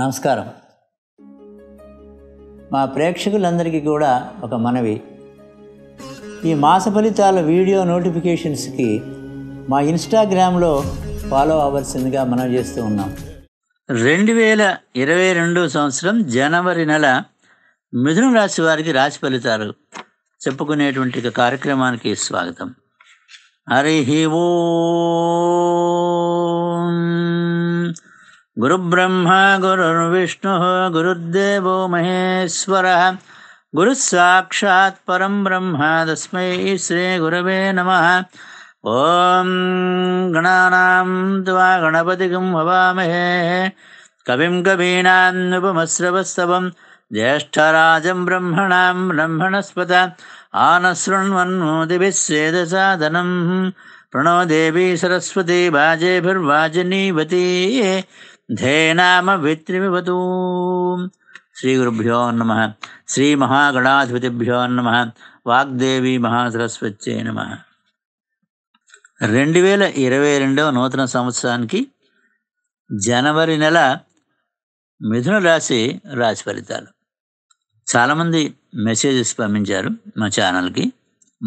నమస్కారం మా ప్రేక్షకులందరికీ కూడా ఒక మనవి ఈ మాస ఫలితాల వీడియో నోటిఫికేషన్స్కి మా ఇన్స్టాగ్రామ్లో ఫాలో అవ్వాల్సిందిగా మనం చేస్తూ ఉన్నాం రెండు వేల ఇరవై రెండు సంవత్సరం జనవరి నెల మిథున రాశి వారికి రాశి ఫలితాలు చెప్పుకునేటువంటి కార్యక్రమానికి స్వాగతం హరి ఓ गुरुब्रह्मा गुरुर्विष्णुः गुरुर्देवो महेश्वरः गुरुः परं ब्रह्म तस्मै श्री गुरवे नमः ॐ गणानां त्वा गणपतिकं भवामहे कविं कवीनाम् उपमस्रवस्सवम् ज्येष्ठराजं ब्रह्मणां ब्रह्मणस्पत आनशृण्वन्मोदिभिः प्रणो देवी सरस्वती वाजेभिर्वाजिनीवती ధేనామ విత్రివివతూ శ్రీ గురుభ్యో నమ శ్రీ మహాగణాధిపతిభ్యో నమ వాగ్దేవి మహాసరస్వత్యే నమ రెండు వేల ఇరవై రెండవ నూతన సంవత్సరానికి జనవరి నెల మిథున రాశి రాశి ఫలితాలు చాలామంది మెసేజెస్ పంపించారు మా ఛానల్కి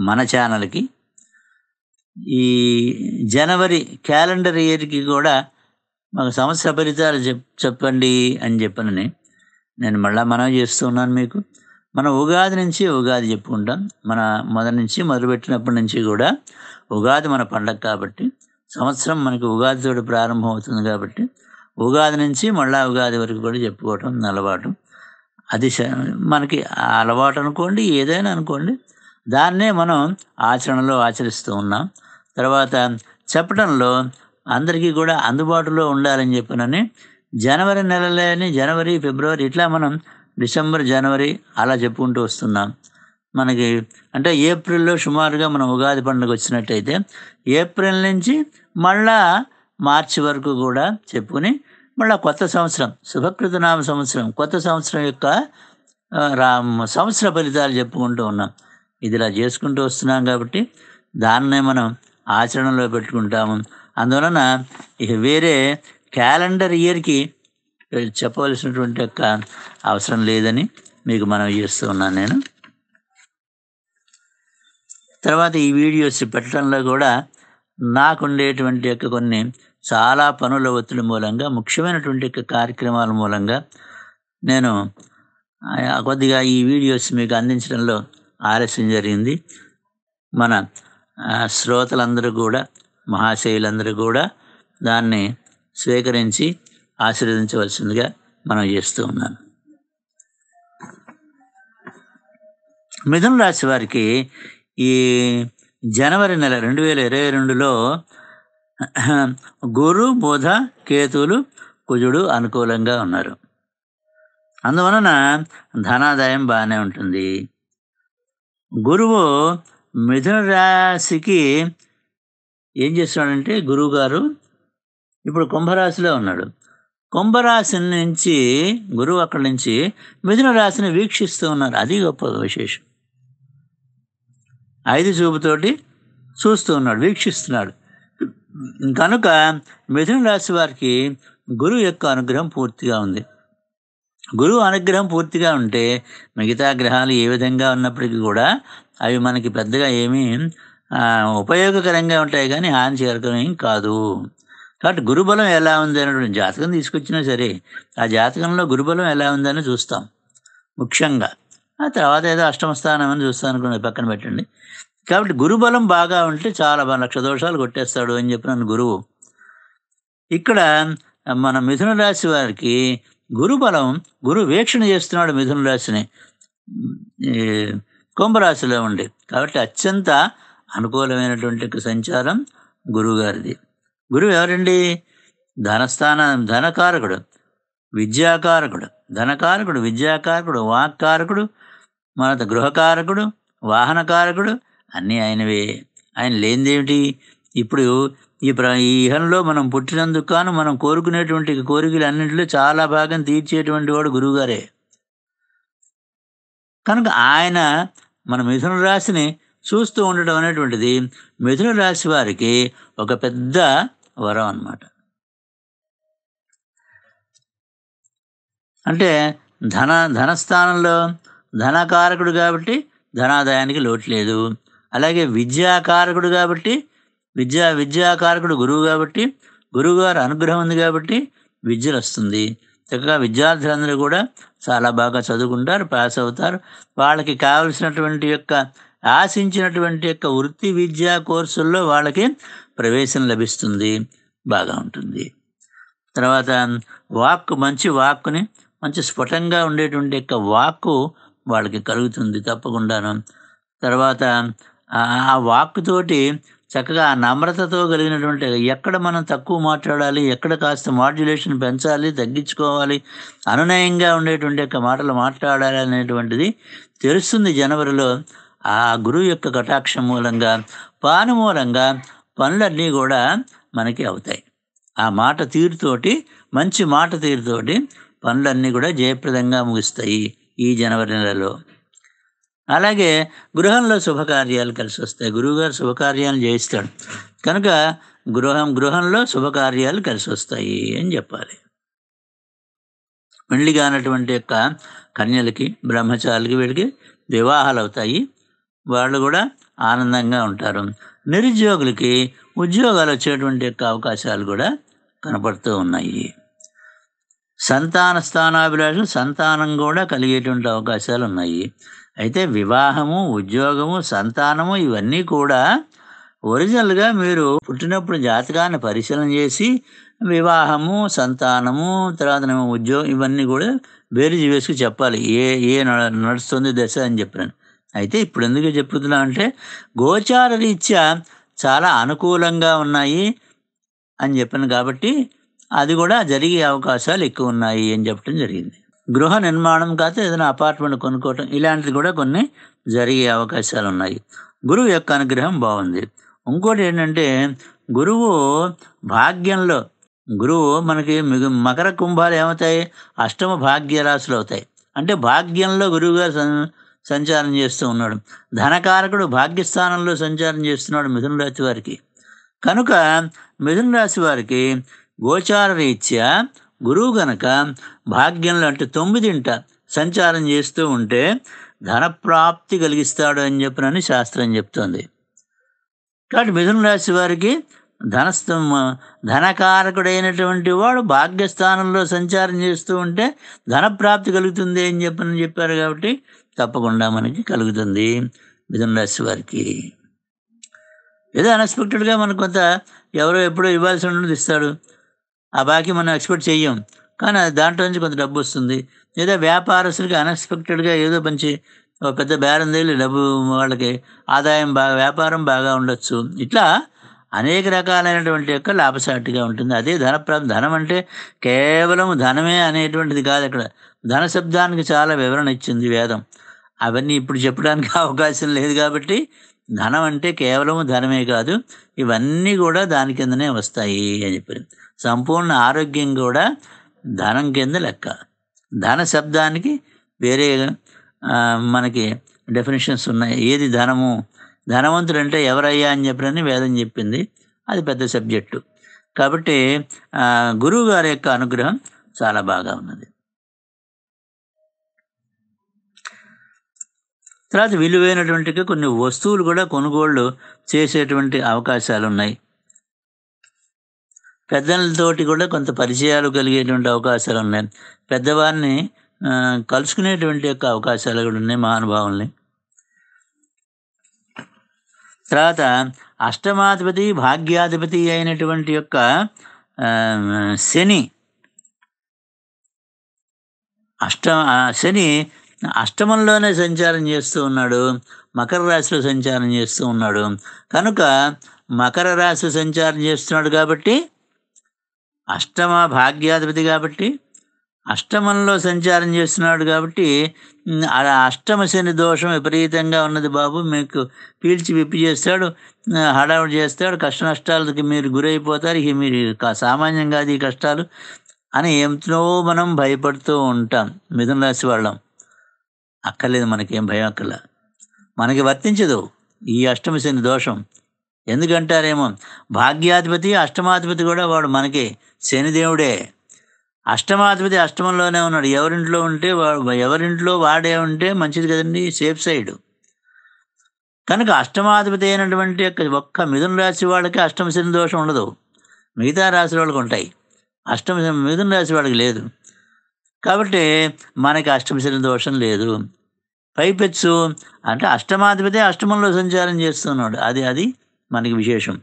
మన ఛానల్కి ఈ జనవరి క్యాలెండర్ ఇయర్కి కూడా మాకు సమస్య ఫలితాలు చెప్ చెప్పండి అని చెప్పనని నేను మళ్ళీ మనం చేస్తున్నాను మీకు మన ఉగాది నుంచి ఉగాది చెప్పుకుంటాం మన మొదటి నుంచి మొదలుపెట్టినప్పటి నుంచి కూడా ఉగాది మన పండగ కాబట్టి సంవత్సరం మనకి ఉగాదితోటి ప్రారంభం అవుతుంది కాబట్టి ఉగాది నుంచి మళ్ళా ఉగాది వరకు కూడా చెప్పుకోవటం అలవాటు అది మనకి అలవాటు అనుకోండి ఏదైనా అనుకోండి దాన్నే మనం ఆచరణలో ఆచరిస్తూ ఉన్నాం తర్వాత చెప్పడంలో అందరికీ కూడా అందుబాటులో ఉండాలని చెప్పినని జనవరి నెలలేని జనవరి ఫిబ్రవరి ఇట్లా మనం డిసెంబర్ జనవరి అలా చెప్పుకుంటూ వస్తున్నాం మనకి అంటే ఏప్రిల్లో సుమారుగా మనం ఉగాది పండుగ వచ్చినట్టయితే ఏప్రిల్ నుంచి మళ్ళా మార్చి వరకు కూడా చెప్పుకుని మళ్ళీ కొత్త సంవత్సరం శుభకృతనామ సంవత్సరం కొత్త సంవత్సరం యొక్క రా సంవత్సర ఫలితాలు చెప్పుకుంటూ ఉన్నాం ఇది ఇలా చేసుకుంటూ వస్తున్నాం కాబట్టి దాన్నే మనం ఆచరణలో పెట్టుకుంటాము అందువలన ఇక వేరే క్యాలెండర్ ఇయర్కి చెప్పవలసినటువంటి యొక్క అవసరం లేదని మీకు మనం చేస్తూ ఉన్నాను నేను తర్వాత ఈ వీడియోస్ పెట్టడంలో కూడా నాకుండేటువంటి యొక్క కొన్ని చాలా పనుల ఒత్తిడి మూలంగా ముఖ్యమైనటువంటి యొక్క కార్యక్రమాల మూలంగా నేను కొద్దిగా ఈ వీడియోస్ మీకు అందించడంలో ఆలస్యం జరిగింది మన శ్రోతలందరూ కూడా మహాశైలందరూ కూడా దాన్ని స్వీకరించి ఆశీర్వదించవలసిందిగా మనం చేస్తూ ఉన్నాను మిథున రాశి వారికి ఈ జనవరి నెల రెండు వేల ఇరవై రెండులో గురు బుధ కేతులు కుజుడు అనుకూలంగా ఉన్నారు అందువలన ధనాదాయం బాగానే ఉంటుంది గురువు మిథున రాశికి ఏం చేస్తున్నాడంటే గురువుగారు ఇప్పుడు కుంభరాశిలో ఉన్నాడు కుంభరాశి నుంచి గురువు అక్కడి నుంచి మిథున రాశిని వీక్షిస్తూ ఉన్నారు అది గొప్ప విశేషం ఐదు చూపుతోటి చూస్తూ ఉన్నాడు వీక్షిస్తున్నాడు కనుక మిథున రాశి వారికి గురువు యొక్క అనుగ్రహం పూర్తిగా ఉంది గురువు అనుగ్రహం పూర్తిగా ఉంటే మిగతా గ్రహాలు ఏ విధంగా ఉన్నప్పటికీ కూడా అవి మనకి పెద్దగా ఏమీ ఉపయోగకరంగా ఉంటాయి కానీ హాని ఏం కాదు కాబట్టి గురుబలం ఎలా ఉంది అనేటువంటి జాతకం తీసుకొచ్చినా సరే ఆ జాతకంలో గురుబలం ఎలా ఉందని చూస్తాం ముఖ్యంగా ఆ తర్వాత ఏదో అష్టమ స్థానం అని చూస్తాను అనుకున్నది పక్కన పెట్టండి కాబట్టి గురుబలం బాగా ఉంటే చాలా లక్ష దోషాలు కొట్టేస్తాడు అని చెప్పినాను గురువు ఇక్కడ మన మిథున రాశి వారికి గురుబలం గురు వీక్షణ చేస్తున్నాడు మిథున రాశిని కుంభరాశిలో ఉండి కాబట్టి అత్యంత అనుకూలమైనటువంటి సంచారం గురువుగారిది గురువు ఎవరండి ధనస్థాన ధనకారకుడు విద్యాకారకుడు ధనకారకుడు విద్యాకారకుడు వాక్కారకుడు మన గృహకారకుడు వాహనకారకుడు అన్నీ ఆయనవే ఆయన లేనిదేమిటి ఇప్పుడు ఈ ప్ర ఈ ఇహంలో మనం పుట్టినందుకు కాను మనం కోరుకునేటువంటి కోరికలు అన్నింటిలో చాలా భాగం తీర్చేటువంటి వాడు గురువుగారే కనుక ఆయన మన మిథున రాశిని చూస్తూ ఉండడం అనేటువంటిది మిథున రాశి వారికి ఒక పెద్ద వరం అన్నమాట అంటే ధన ధనస్థానంలో ధనకారకుడు కాబట్టి ధనాదాయానికి లోటు లేదు అలాగే విద్యాకారకుడు కాబట్టి విద్యా విద్యాకారకుడు గురువు కాబట్టి గురువుగారు అనుగ్రహం ఉంది కాబట్టి విద్యలు వస్తుంది చక్కగా విద్యార్థులందరూ కూడా చాలా బాగా చదువుకుంటారు పాస్ అవుతారు వాళ్ళకి కావలసినటువంటి యొక్క ఆశించినటువంటి యొక్క వృత్తి విద్యా కోర్సుల్లో వాళ్ళకి ప్రవేశం లభిస్తుంది బాగా ఉంటుంది తర్వాత వాక్ మంచి వాక్ని మంచి స్ఫుటంగా ఉండేటువంటి యొక్క వాక్కు వాళ్ళకి కలుగుతుంది తప్పకుండాను తర్వాత ఆ వాక్తోటి చక్కగా ఆ నమ్రతతో కలిగినటువంటి ఎక్కడ మనం తక్కువ మాట్లాడాలి ఎక్కడ కాస్త మాడ్యులేషన్ పెంచాలి తగ్గించుకోవాలి అనునయంగా ఉండేటువంటి యొక్క మాటలు మాట్లాడాలి అనేటువంటిది తెలుస్తుంది జనవరిలో ఆ గురువు యొక్క కటాక్షం మూలంగా పాను మూలంగా పనులన్నీ కూడా మనకి అవుతాయి ఆ మాట తీరుతోటి మంచి మాట తీరుతోటి పనులన్నీ కూడా జయప్రదంగా ముగుస్తాయి ఈ జనవరి నెలలో అలాగే గృహంలో శుభకార్యాలు కలిసి వస్తాయి గురువుగారు శుభకార్యాలు చేయిస్తాడు కనుక గృహం గృహంలో శుభకార్యాలు కలిసి వస్తాయి అని చెప్పాలి పెండ్లిగానటువంటి యొక్క కన్యలకి బ్రహ్మచారులకి వీడికి వివాహాలు అవుతాయి వాళ్ళు కూడా ఆనందంగా ఉంటారు నిరుద్యోగులకి ఉద్యోగాలు వచ్చేటువంటి యొక్క అవకాశాలు కూడా కనపడుతూ ఉన్నాయి సంతాన స్థానాభిలాషలు సంతానం కూడా కలిగేటువంటి అవకాశాలు ఉన్నాయి అయితే వివాహము ఉద్యోగము సంతానము ఇవన్నీ కూడా ఒరిజినల్గా మీరు పుట్టినప్పుడు జాతకాన్ని పరిశీలన చేసి వివాహము సంతానము తర్వాత ఉద్యోగం ఇవన్నీ కూడా వేరు వేసుకు చెప్పాలి ఏ ఏ నడుస్తుంది దశ అని చెప్పాను అయితే ఇప్పుడు ఎందుకు చెప్పుతున్నా అంటే గోచార రీత్యా చాలా అనుకూలంగా ఉన్నాయి అని చెప్పాను కాబట్టి అది కూడా జరిగే అవకాశాలు ఎక్కువ ఉన్నాయి అని చెప్పడం జరిగింది గృహ నిర్మాణం కాదు ఏదైనా అపార్ట్మెంట్ కొనుక్కోవటం ఇలాంటిది కూడా కొన్ని జరిగే అవకాశాలు ఉన్నాయి గురువు యొక్క అనుగ్రహం బాగుంది ఇంకోటి ఏంటంటే గురువు భాగ్యంలో గురువు మనకి మకర కుంభాలు ఏమవుతాయి అష్టమ భాగ్యరాశులు అవుతాయి అంటే భాగ్యంలో గురువుగారు సంచారం చేస్తూ ఉన్నాడు ధనకారకుడు భాగ్యస్థానంలో సంచారం చేస్తున్నాడు మిథున రాశి వారికి కనుక మిథున రాశి వారికి గోచార రీత్యా గురువు గనక భాగ్యంలో అంటే తొమ్మిదింట సంచారం చేస్తూ ఉంటే ధనప్రాప్తి కలిగిస్తాడు అని చెప్పినని శాస్త్రం చెప్తోంది కాబట్టి మిథున రాశి వారికి ధనస్తమ ధనకారకుడైనటువంటి వాడు భాగ్యస్థానంలో సంచారం చేస్తూ ఉంటే ధనప్రాప్తి కలుగుతుంది అని చెప్పని చెప్పారు కాబట్టి తప్పకుండా మనకి కలుగుతుంది మిథున రాశి వారికి ఏదో అన్ఎక్స్పెక్టెడ్గా మనకు కొంత ఎవరో ఎప్పుడో ఇవ్వాల్సి ఉన్నది ఇస్తాడు ఆ బాకీ మనం ఎక్స్పెక్ట్ చెయ్యం కానీ దాంట్లో నుంచి కొంత డబ్బు వస్తుంది లేదా వ్యాపారస్తులకి అన్ఎక్స్పెక్టెడ్గా ఏదో మంచి ఒక పెద్ద బేరం తగిలి డబ్బు వాళ్ళకి ఆదాయం బాగా వ్యాపారం బాగా ఉండొచ్చు ఇట్లా అనేక రకాలైనటువంటి యొక్క లాభసాటిగా ఉంటుంది అదే ధనప్రాప్తి ధనం అంటే కేవలం ధనమే అనేటువంటిది కాదు ఇక్కడ ధన శబ్దానికి చాలా వివరణ ఇచ్చింది వేదం అవన్నీ ఇప్పుడు చెప్పడానికి అవకాశం లేదు కాబట్టి ధనం అంటే కేవలం ధనమే కాదు ఇవన్నీ కూడా దాని కిందనే వస్తాయి అని చెప్పారు సంపూర్ణ ఆరోగ్యం కూడా ధనం కింద లెక్క ధన శబ్దానికి వేరే మనకి డెఫినేషన్స్ ఉన్నాయి ఏది ధనము ధనవంతుడు అంటే ఎవరయ్యా అని చెప్పినని వేదం చెప్పింది అది పెద్ద సబ్జెక్టు కాబట్టి గురువు గారి యొక్క అనుగ్రహం చాలా బాగా ఉన్నది తర్వాత విలువైనటువంటి కొన్ని వస్తువులు కూడా కొనుగోళ్ళు చేసేటువంటి అవకాశాలు ఉన్నాయి పెద్దలతోటి కూడా కొంత పరిచయాలు కలిగేటువంటి అవకాశాలు ఉన్నాయి పెద్దవారిని కలుసుకునేటువంటి యొక్క అవకాశాలు కూడా ఉన్నాయి మహానుభావుల్ని తర్వాత అష్టమాధిపతి భాగ్యాధిపతి అయినటువంటి యొక్క శని అష్ట శని అష్టమంలోనే సంచారం చేస్తూ ఉన్నాడు మకర రాశిలో సంచారం చేస్తూ ఉన్నాడు కనుక మకర రాశి సంచారం చేస్తున్నాడు కాబట్టి అష్టమ భాగ్యాధిపతి కాబట్టి అష్టమంలో సంచారం చేస్తున్నాడు కాబట్టి అష్టమ శని దోషం విపరీతంగా ఉన్నది బాబు మీకు పీల్చి విప్పి చేస్తాడు హడావుడు చేస్తాడు కష్ట నష్టాలకి మీరు గురైపోతారు ఇక మీరు సామాన్యం కాదు ఈ కష్టాలు అని ఎంతో మనం భయపడుతూ ఉంటాం మిథున రాశి వాళ్ళం అక్కర్లేదు మనకేం భయం అక్కర్లా మనకి వర్తించదు ఈ అష్టమ శని దోషం ఎందుకంటారేమో భాగ్యాధిపతి అష్టమాధిపతి కూడా వాడు మనకి శనిదేవుడే అష్టమాధిపతి అష్టమంలోనే ఉన్నాడు ఎవరింట్లో ఉంటే వాడు ఎవరింట్లో వాడే ఉంటే మంచిది కదండి సేఫ్ సైడ్ కనుక అష్టమాధిపతి అయినటువంటి ఒక్క మిథున రాశి వాళ్ళకి అష్టమ శని దోషం ఉండదు మిగతా రాశి వాళ్ళకి ఉంటాయి అష్టమ మిథున రాశి వాళ్ళకి లేదు కాబట్టి మనకి అష్టమశని దోషం లేదు పైపెచ్చు అంటే అష్టమాధిపతి అష్టమంలో సంచారం చేస్తున్నాడు అది అది మనకి విశేషం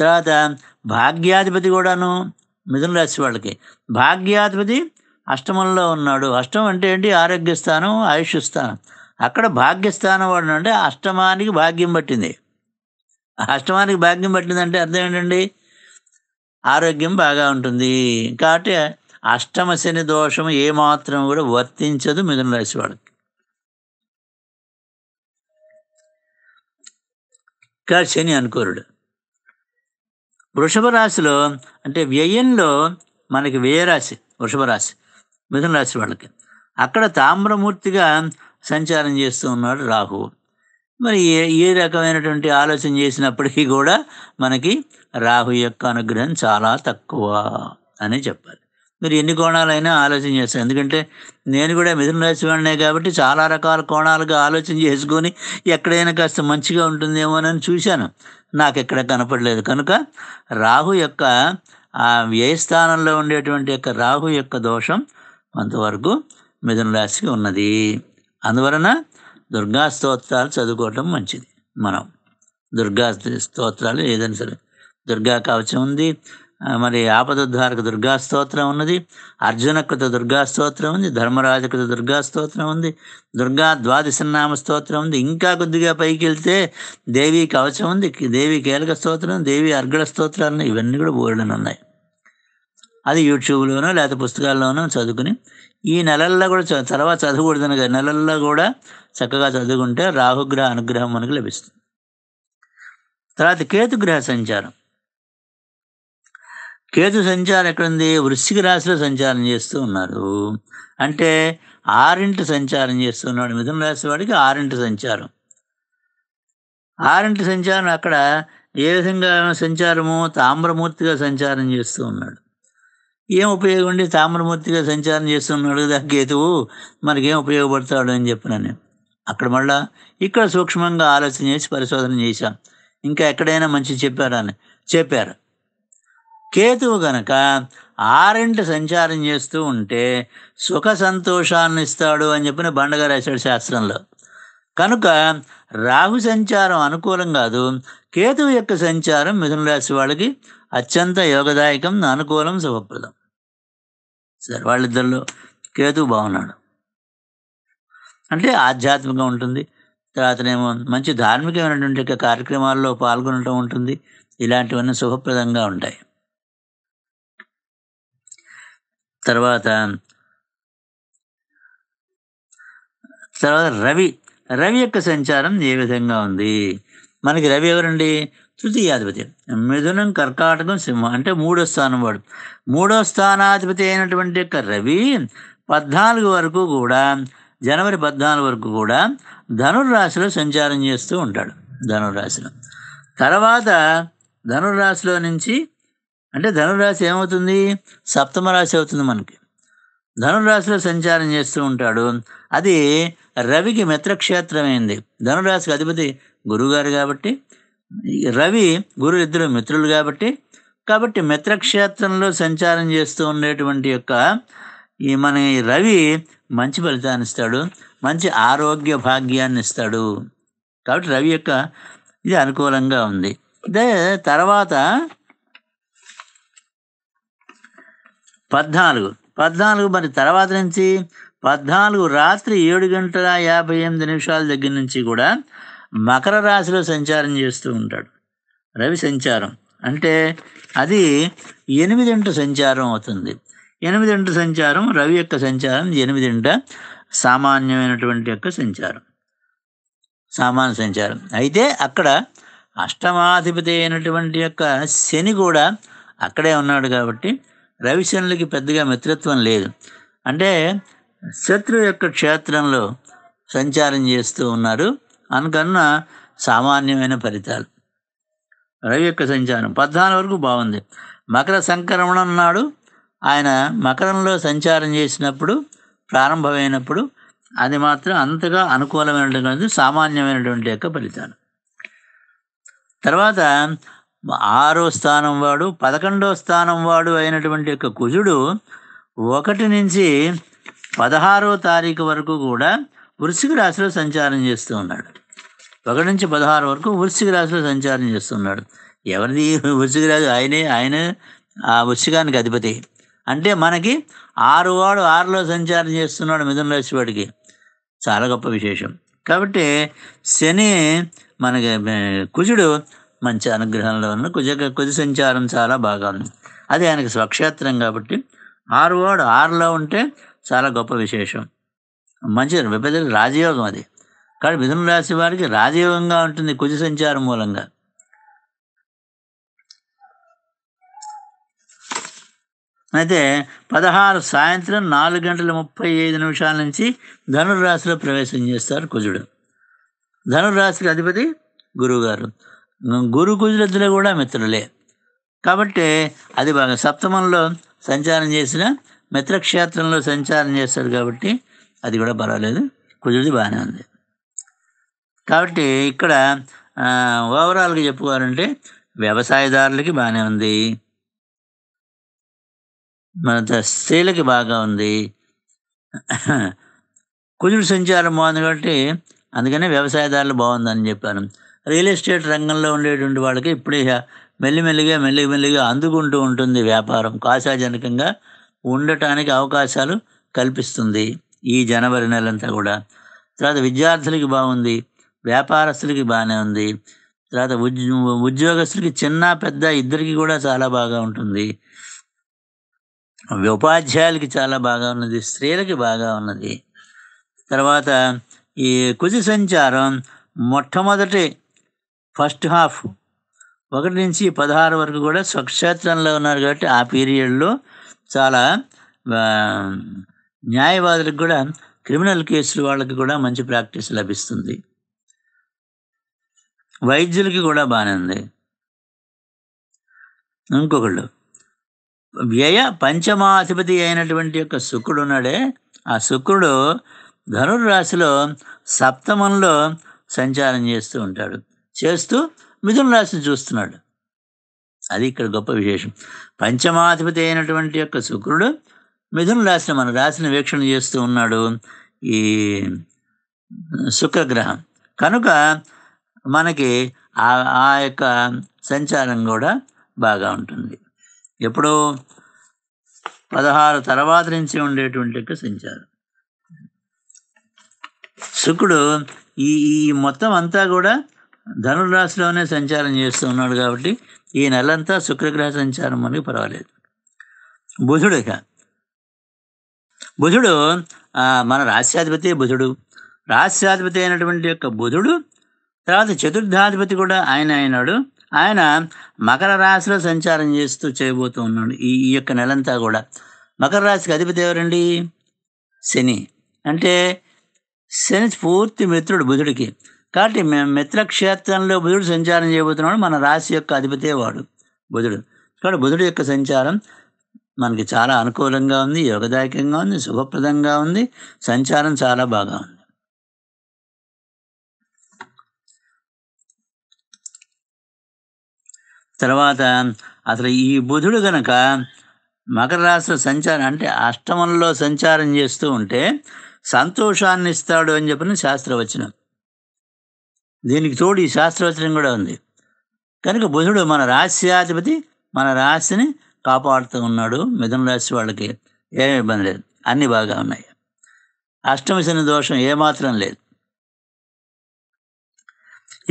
తర్వాత భాగ్యాధిపతి కూడాను మిథున రాశి వాళ్ళకి భాగ్యాధిపతి అష్టమంలో ఉన్నాడు అష్టం అంటే ఏంటి ఆరోగ్యస్థానం ఆయుష్యస్థానం స్థానం అక్కడ భాగ్యస్థానం వాడు అంటే అష్టమానికి భాగ్యం పట్టింది అష్టమానికి భాగ్యం పట్టిందంటే అర్థం ఏంటండి ఆరోగ్యం బాగా ఉంటుంది కాబట్టి అష్టమ శని దోషం ఏమాత్రం కూడా వర్తించదు మిథున రాశి వాళ్ళకి ఇంకా శని అనుకోరుడు వృషభ రాశిలో అంటే వ్యయంలో మనకి వ్యయరాశి వృషభ రాశి మిథున రాశి వాళ్ళకి అక్కడ తామ్రమూర్తిగా సంచారం చేస్తూ ఉన్నాడు రాహువు మరి ఏ ఏ రకమైనటువంటి ఆలోచన చేసినప్పటికీ కూడా మనకి రాహు యొక్క అనుగ్రహం చాలా తక్కువ అని చెప్పాలి మీరు ఎన్ని కోణాలైనా ఆలోచన చేస్తారు ఎందుకంటే నేను కూడా మిథున రాశి వాడినే కాబట్టి చాలా రకాల కోణాలుగా ఆలోచన చేసుకొని ఎక్కడైనా కాస్త మంచిగా ఉంటుందేమోనని చూశాను నాకు ఎక్కడ కనపడలేదు కనుక రాహు యొక్క ఆ వ్యయ స్థానంలో ఉండేటువంటి యొక్క రాహు యొక్క దోషం కొంతవరకు మిథున రాశికి ఉన్నది అందువలన దుర్గా స్తోత్రాలు చదువుకోవటం మంచిది మనం దుర్గా స్తోత్రాలు ఏదైనా సరే దుర్గా కవచం ఉంది మరి ఆపదుద్ధారక దుర్గా స్తోత్రం ఉన్నది కృత దుర్గా స్తోత్రం ఉంది కృత దుర్గా స్తోత్రం ఉంది దుర్గా ద్వాదశనామ స్తోత్రం ఉంది ఇంకా కొద్దిగా పైకి వెళ్తే దేవి కవచం ఉంది దేవి కేలక స్తోత్రం దేవి అర్గళ స్తోత్రాలు ఇవన్నీ కూడా బోర్డులు ఉన్నాయి అది యూట్యూబ్లోనో లేకపోతే పుస్తకాల్లోనో చదువుకుని ఈ నెలల్లో కూడా తర్వాత చదవకూడదని నెలల్లో కూడా చక్కగా చదువుకుంటే రాహుగ్రహ అనుగ్రహం మనకు లభిస్తుంది తర్వాత కేతుగ్రహ సంచారం కేతు సంచారం ఎక్కడుంది వృశ్చిక రాశిలో సంచారం చేస్తూ ఉన్నారు అంటే ఆరింటి సంచారం చేస్తున్నాడు మిథున రాశి వాడికి ఆరింటి సంచారం ఆరింటి సంచారం అక్కడ ఏ విధంగా సంచారము తామ్రమూర్తిగా సంచారం చేస్తూ ఉన్నాడు ఏం ఉపయోగం ఉండి తామ్రమూర్తిగా సంచారం చేస్తున్నాడు కదా కేతువు మనకేం ఉపయోగపడతాడు అని చెప్పిన నేను అక్కడ మళ్ళా ఇక్కడ సూక్ష్మంగా ఆలోచన చేసి పరిశోధన చేశాం ఇంకా ఎక్కడైనా మంచి చెప్పారా అని చెప్పారు కేతువు గనక ఆరింటి సంచారం చేస్తూ ఉంటే సుఖ సంతోషాన్ని ఇస్తాడు అని చెప్పిన బండగ రాశాడు శాస్త్రంలో కనుక రాహు సంచారం అనుకూలం కాదు కేతువు యొక్క సంచారం మిథున రాశి వాళ్ళకి అత్యంత యోగదాయకం అనుకూలం శుభప్రదం సరే వాళ్ళిద్దరిలో కేతువు బాగున్నాడు అంటే ఆధ్యాత్మికంగా ఉంటుంది తర్వాతనేమో మంచి ధార్మికమైనటువంటి కార్యక్రమాల్లో పాల్గొనటం ఉంటుంది ఇలాంటివన్నీ శుభప్రదంగా ఉంటాయి తర్వాత తర్వాత రవి రవి యొక్క సంచారం ఏ విధంగా ఉంది మనకి రవి ఎవరండి తృతీయాధిపతి మిథునం కర్కాటకం సింహం అంటే మూడో స్థానం వాడు మూడో స్థానాధిపతి అయినటువంటి యొక్క రవి పద్నాలుగు వరకు కూడా జనవరి పద్నాలుగు వరకు కూడా ధనుర్రాశిలో సంచారం చేస్తూ ఉంటాడు ధనుర్రాశిలో తర్వాత ధనుర్రాశిలో నుంచి అంటే ధనురాశి ఏమవుతుంది సప్తమ రాశి అవుతుంది మనకి ధనురాశిలో సంచారం చేస్తూ ఉంటాడు అది రవికి మిత్రక్షేత్రమైంది ధనురాశికి అధిపతి గురువుగారు కాబట్టి రవి గురు ఇద్దరు మిత్రులు కాబట్టి కాబట్టి మిత్రక్షేత్రంలో సంచారం చేస్తూ ఉండేటువంటి యొక్క ఈ మన రవి మంచి ఫలితాన్ని ఇస్తాడు మంచి ఆరోగ్య భాగ్యాన్ని ఇస్తాడు కాబట్టి రవి యొక్క ఇది అనుకూలంగా ఉంది అదే తర్వాత పద్నాలుగు పద్నాలుగు మరి తర్వాత నుంచి పద్నాలుగు రాత్రి ఏడు గంటల యాభై ఎనిమిది నిమిషాల దగ్గర నుంచి కూడా మకర రాశిలో సంచారం చేస్తూ ఉంటాడు రవి సంచారం అంటే అది ఎనిమిదింట సంచారం అవుతుంది ఎనిమిదింట సంచారం రవి యొక్క సంచారం ఎనిమిదింట సామాన్యమైనటువంటి యొక్క సంచారం సామాన్య సంచారం అయితే అక్కడ అష్టమాధిపతి అయినటువంటి యొక్క శని కూడా అక్కడే ఉన్నాడు కాబట్టి రవిశనులకి పెద్దగా మిత్రత్వం లేదు అంటే శత్రు యొక్క క్షేత్రంలో సంచారం చేస్తూ ఉన్నారు అనుకన్నా సామాన్యమైన ఫలితాలు రవి యొక్క సంచారం పద్నాలుగు వరకు బాగుంది మకర సంక్రమణ అన్నాడు ఆయన మకరంలో సంచారం చేసినప్పుడు ప్రారంభమైనప్పుడు అది మాత్రం అంతగా అనుకూలమైనటువంటి సామాన్యమైనటువంటి యొక్క ఫలితాలు తర్వాత ఆరో స్థానం వాడు పదకొండో స్థానం వాడు అయినటువంటి యొక్క కుజుడు ఒకటి నుంచి పదహారో తారీఖు వరకు కూడా వృశ్చిక రాశిలో సంచారం చేస్తూ ఉన్నాడు ఒకటి నుంచి పదహారు వరకు వృశ్చిక రాశిలో సంచారం చేస్తున్నాడు ఎవరిది వృశ్చిక రాశి ఆయనే ఆయన ఆ వృశ్చికానికి అధిపతి అంటే మనకి ఆరు వాడు ఆరులో సంచారం చేస్తున్నాడు మిథున రాశి వాడికి చాలా గొప్ప విశేషం కాబట్టి శని మనకి కుజుడు మంచి అనుగ్రహంలో ఉన్న కుజ కుజ సంచారం చాలా బాగా ఉంది అది ఆయనకు స్వక్షేత్రం కాబట్టి ఆరు వాడు ఆరులో ఉంటే చాలా గొప్ప విశేషం మంచి విభజన రాజయోగం అది కానీ మిథున రాశి వారికి రాజయోగంగా ఉంటుంది కుజ సంచారం మూలంగా అయితే పదహారు సాయంత్రం నాలుగు గంటల ముప్పై ఐదు నిమిషాల నుంచి ధనుర్రాశిలో ప్రవేశం చేస్తారు కుజుడు ధనుర్రాశికి అధిపతి గురువుగారు గురు కుజులద్దులు కూడా మిత్రులే కాబట్టి అది బాగా సప్తమంలో సంచారం చేసిన మిత్రక్షేత్రంలో సంచారం చేస్తారు కాబట్టి అది కూడా పర్వాలేదు కుజుడిది బాగానే ఉంది కాబట్టి ఇక్కడ ఓవరాల్గా చెప్పుకోవాలంటే వ్యవసాయదారులకి బాగానే ఉంది మన స్త్రీలకి బాగా ఉంది కుజుడు సంచారం బాగుంది కాబట్టి అందుకనే వ్యవసాయదారులు బాగుందని చెప్పాను రియల్ ఎస్టేట్ రంగంలో ఉండేటువంటి వాళ్ళకి ఇప్పుడే మెల్లిమెల్లిగా మెల్లిమెల్లిగా అందుకుంటూ ఉంటుంది వ్యాపారం కాశాజనకంగా ఉండటానికి అవకాశాలు కల్పిస్తుంది ఈ జనవరి నెలంతా కూడా తర్వాత విద్యార్థులకి బాగుంది వ్యాపారస్తులకి బాగానే ఉంది తర్వాత ఉద్యోగస్తులకి చిన్న పెద్ద ఇద్దరికి కూడా చాలా బాగా ఉంటుంది ఉపాధ్యాయులకి చాలా బాగా ఉన్నది స్త్రీలకి బాగా ఉన్నది తర్వాత ఈ కుజి సంచారం మొట్టమొదటి ఫస్ట్ హాఫ్ ఒకటి నుంచి పదహారు వరకు కూడా స్వక్షేత్రంలో ఉన్నారు కాబట్టి ఆ పీరియడ్లో చాలా న్యాయవాదులకు కూడా క్రిమినల్ కేసులు వాళ్ళకి కూడా మంచి ప్రాక్టీస్ లభిస్తుంది వైద్యులకి కూడా బాగానే ఉంది ఇంకొకళ్ళు వ్యయ పంచమాధిపతి అయినటువంటి యొక్క శుక్రుడు ఉన్నాడే ఆ శుక్రుడు ధనుర్రాశిలో సప్తమంలో సంచారం చేస్తూ ఉంటాడు చేస్తూ మిథున రాశిని చూస్తున్నాడు అది ఇక్కడ గొప్ప విశేషం పంచమాధిపతి అయినటువంటి యొక్క శుక్రుడు మిథున రాశిని మన రాశిని వీక్షణ చేస్తూ ఉన్నాడు ఈ శుక్రగ్రహం కనుక మనకి ఆ యొక్క సంచారం కూడా బాగా ఉంటుంది ఎప్పుడు పదహారు తర్వాత నుంచి ఉండేటువంటి యొక్క సంచారం శుకుడు ఈ ఈ మొత్తం అంతా కూడా ధనురాశిలోనే సంచారం చేస్తూ ఉన్నాడు కాబట్టి ఈ నెలంతా శుక్రగ్రహ సంచారం మనకి పర్వాలేదు బుధుడు ఇక బుధుడు మన రాశ్యాధిపతి బుధుడు రాశ్యాధిపతి అయినటువంటి యొక్క బుధుడు తర్వాత చతుర్థాధిపతి కూడా ఆయన అయినాడు ఆయన మకర రాశిలో సంచారం చేస్తూ చేయబోతూ ఉన్నాడు ఈ ఈ యొక్క నెలంతా కూడా మకర రాశికి అధిపతి ఎవరండి శని అంటే శని స్ఫూర్తి మిత్రుడు బుధుడికి కాబట్టి మేము మిత్రక్షేత్రంలో బుధుడు సంచారం చేయబోతున్నాడు మన రాశి యొక్క అధిపతే వాడు బుధుడు కాబట్టి బుధుడు యొక్క సంచారం మనకి చాలా అనుకూలంగా ఉంది యోగదాయకంగా ఉంది శుభప్రదంగా ఉంది సంచారం చాలా బాగా ఉంది తర్వాత అసలు ఈ బుధుడు గనక మకర రాష్ట్ర సంచారం అంటే అష్టమంలో సంచారం చేస్తూ ఉంటే సంతోషాన్ని ఇస్తాడు అని చెప్పిన శాస్త్రవచనం దీనికి తోడు ఈ శాస్త్రవచనం కూడా ఉంది కనుక బుధుడు మన రాశ్యాధిపతి మన రాశిని కాపాడుతూ ఉన్నాడు మిథున రాశి వాళ్ళకి ఏమి ఇబ్బంది లేదు అన్నీ బాగా ఉన్నాయి శని దోషం ఏమాత్రం లేదు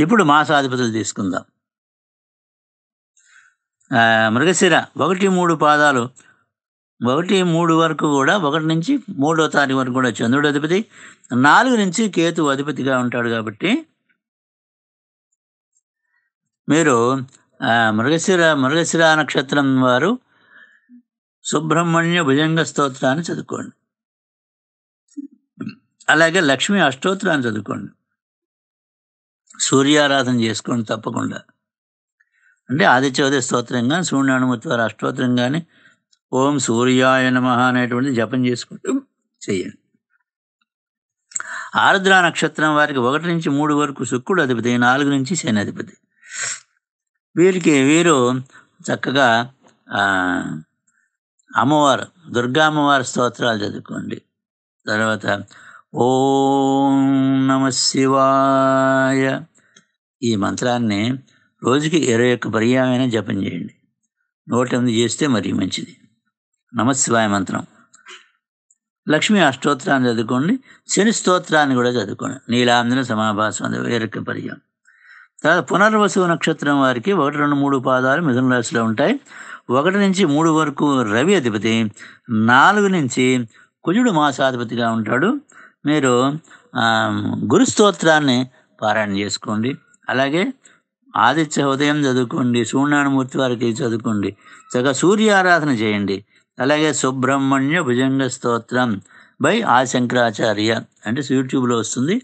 ఇప్పుడు మాసాధిపతులు తీసుకుందాం మృగశిర ఒకటి మూడు పాదాలు ఒకటి మూడు వరకు కూడా ఒకటి నుంచి మూడో తారీఖు వరకు కూడా చంద్రుడు అధిపతి నాలుగు నుంచి కేతు అధిపతిగా ఉంటాడు కాబట్టి మీరు మృగశిర మృగశిర నక్షత్రం వారు సుబ్రహ్మణ్య భుజంగ స్తోత్రాన్ని చదువుకోండి అలాగే లక్ష్మి అష్టోత్రాన్ని చదువుకోండి సూర్యారాధన చేసుకోండి తప్పకుండా అంటే ఆదిత్యోదయ స్తోత్రం కానీ సూర్యానుమతి వారి అష్టోత్రం కానీ ఓం సూర్యాయ నమ అనేటువంటి జపం చేసుకుంటూ చేయండి ఆరుద్ర నక్షత్రం వారికి ఒకటి నుంచి మూడు వరకు శుక్రుడు అధిపతి నాలుగు నుంచి శని అధిపతి వీరికి వీరు చక్కగా అమ్మవారు దుర్గా అమ్మవారి స్తోత్రాలు చదువుకోండి తర్వాత ఓం నమ శివాయ ఈ మంత్రాన్ని రోజుకి ఇరవై ఒక్క పర్యాయమైన జపం చేయండి నూట ఎనిమిది చేస్తే మరీ మంచిది నమశివాయ మంత్రం లక్ష్మీ అష్టోత్రాన్ని చదువుకోండి శని స్తోత్రాన్ని కూడా చదువుకోండి నీలాంధన సమాభాసం ఇరొక్క పర్యాయం తర్వాత పునర్వసు నక్షత్రం వారికి ఒకటి రెండు మూడు పాదాలు మిథున రాశిలో ఉంటాయి ఒకటి నుంచి మూడు వరకు రవి అధిపతి నాలుగు నుంచి కుజుడు మాసాధిపతిగా ఉంటాడు మీరు గురు స్తోత్రాన్ని పారాయణ చేసుకోండి అలాగే ఆదిత్య ఉదయం చదువుకోండి సూర్యనారాయణమూర్తి వారికి చదువుకోండి చక్కగా సూర్యారాధన చేయండి అలాగే సుబ్రహ్మణ్య భుజంగ స్తోత్రం బై ఆశంకరాచార్య అంటే యూట్యూబ్లో వస్తుంది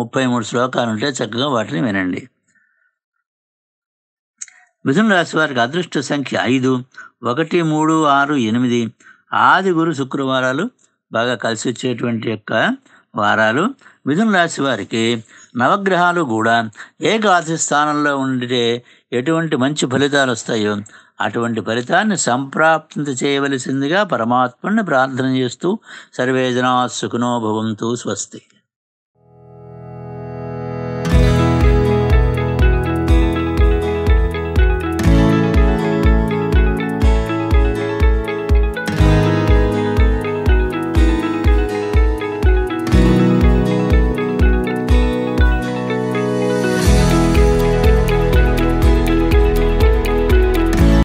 ముప్పై మూడు శ్లోకాలు ఉంటే చక్కగా వాటిని వినండి మిథున రాశి వారికి అదృష్ట సంఖ్య ఐదు ఒకటి మూడు ఆరు ఎనిమిది ఆది గురు శుక్రవారాలు బాగా కలిసి వచ్చేటువంటి యొక్క వారాలు మిథున రాశి వారికి నవగ్రహాలు కూడా ఏకాదశి స్థానంలో ఉండే ఎటువంటి మంచి ఫలితాలు వస్తాయో అటువంటి ఫలితాన్ని సంప్రాప్తి చేయవలసిందిగా పరమాత్మని ప్రార్థన చేస్తూ సర్వేజనా సుఖనోభవంతో స్వస్తి